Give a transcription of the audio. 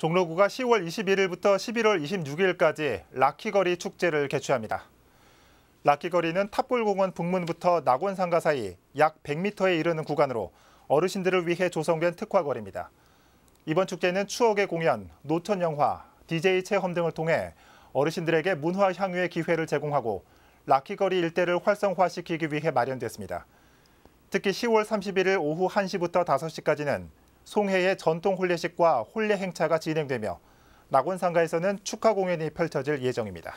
종로구가 10월 21일부터 11월 26일까지 라키거리 축제를 개최합니다. 라키거리는 탑골공원 북문부터 낙원상가 사이 약 100m에 이르는 구간으로 어르신들을 위해 조성된 특화거리입니다. 이번 축제는 추억의 공연, 노천 영화, DJ 체험 등을 통해 어르신들에게 문화 향유의 기회를 제공하고 라키거리 일대를 활성화시키기 위해 마련됐습니다. 특히 10월 31일 오후 1시부터 5시까지는 송해의 전통 혼례식과 혼례 행차가 진행되며 낙원상가에서는 축하 공연이 펼쳐질 예정입니다.